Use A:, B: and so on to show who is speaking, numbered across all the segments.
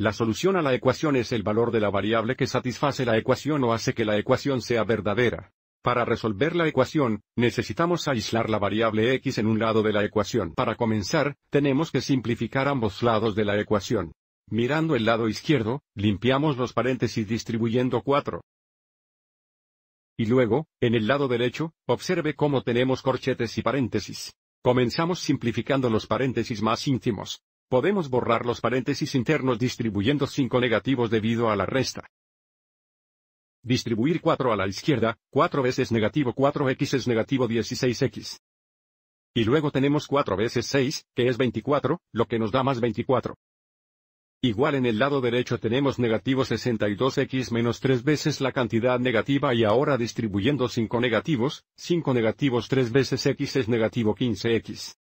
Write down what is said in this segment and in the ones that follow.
A: La solución a la ecuación es el valor de la variable que satisface la ecuación o hace que la ecuación sea verdadera. Para resolver la ecuación, necesitamos aislar la variable x en un lado de la ecuación. Para comenzar, tenemos que simplificar ambos lados de la ecuación. Mirando el lado izquierdo, limpiamos los paréntesis distribuyendo 4. Y luego, en el lado derecho, observe cómo tenemos corchetes y paréntesis. Comenzamos simplificando los paréntesis más íntimos. Podemos borrar los paréntesis internos distribuyendo 5 negativos debido a la resta. Distribuir 4 a la izquierda, 4 veces negativo 4x es negativo 16x. Y luego tenemos 4 veces 6, que es 24, lo que nos da más 24. Igual en el lado derecho tenemos negativo 62x menos 3 veces la cantidad negativa y ahora distribuyendo 5 negativos, 5 negativos 3 veces x es negativo 15x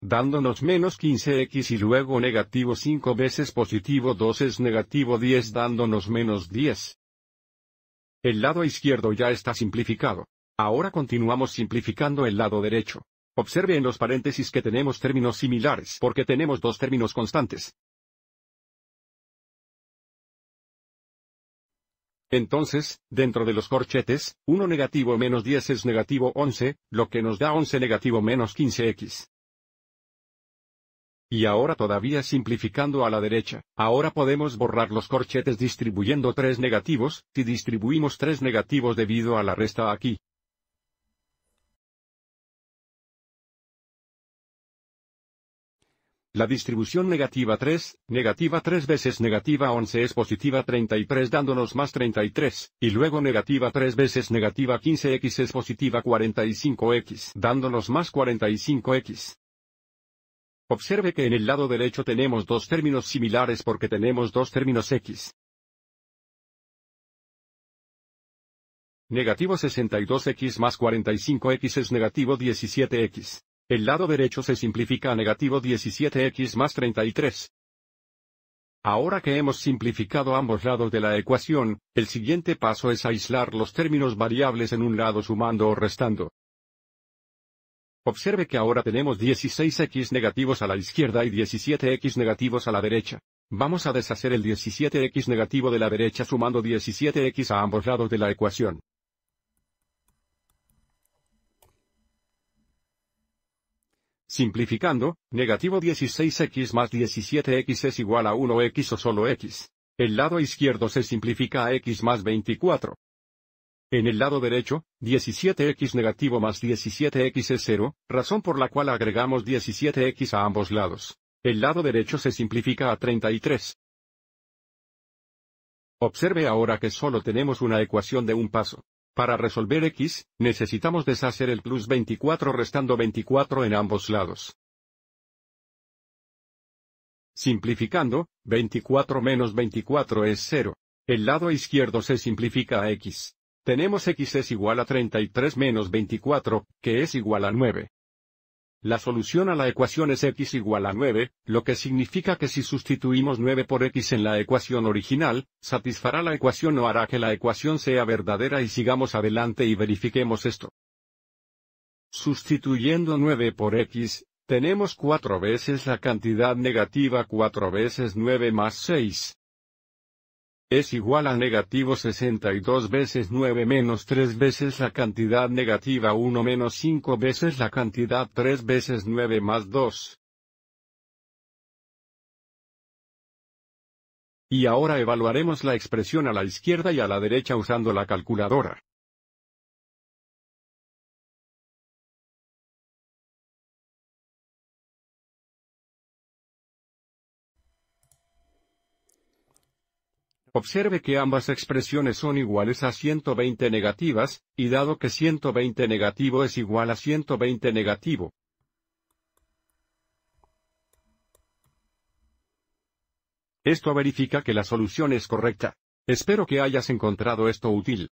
A: dándonos menos 15x y luego negativo 5 veces positivo 2 es negativo 10 dándonos menos 10. El lado izquierdo ya está simplificado. Ahora continuamos simplificando el lado derecho. Observe en los paréntesis que tenemos términos similares porque tenemos dos términos constantes.
B: Entonces,
A: dentro de los corchetes, 1 negativo menos 10 es negativo 11, lo que nos da 11 negativo menos 15x. Y ahora todavía simplificando a la derecha, ahora podemos borrar los corchetes distribuyendo tres negativos, si distribuimos tres negativos debido a la resta aquí. La distribución negativa 3, negativa 3 veces negativa 11 es positiva 33 dándonos más 33, y luego negativa 3 veces negativa 15x es positiva 45x dándonos más 45x. Observe que en el lado derecho tenemos dos
B: términos similares porque tenemos dos términos x.
A: Negativo 62x más 45x es negativo 17x. El lado derecho se simplifica a negativo 17x más 33. Ahora que hemos simplificado ambos lados de la ecuación, el siguiente paso es aislar los términos variables en un lado sumando o restando. Observe que ahora tenemos 16x negativos a la izquierda y 17x negativos a la derecha. Vamos a deshacer el 17x negativo de la derecha sumando 17x a ambos lados de la ecuación. Simplificando, negativo 16x más 17x es igual a 1x o solo x. El lado izquierdo se simplifica a x más 24. En el lado derecho, 17x negativo más 17x es 0, razón por la cual agregamos 17x a ambos lados. El lado derecho se simplifica a 33. Observe ahora que solo tenemos una ecuación de un paso. Para resolver x, necesitamos deshacer el plus 24 restando 24 en ambos lados. Simplificando, 24 menos 24 es 0. El lado izquierdo se simplifica a x. Tenemos x es igual a 33 menos 24, que es igual a 9. La solución a la ecuación es x igual a 9, lo que significa que si sustituimos 9 por x en la ecuación original, satisfará la ecuación o hará que la ecuación sea verdadera y sigamos adelante y verifiquemos esto. Sustituyendo 9 por x, tenemos 4 veces la cantidad negativa 4 veces 9 más 6, es igual a negativo 62 veces 9 menos 3 veces la cantidad negativa 1 menos 5 veces la cantidad 3 veces 9 más 2.
B: Y ahora evaluaremos la expresión a la izquierda y a la derecha usando la calculadora.
A: Observe que ambas expresiones son iguales a 120 negativas, y dado que 120 negativo es igual a 120 negativo, Esto verifica que la solución es correcta. Espero que hayas encontrado esto
B: útil.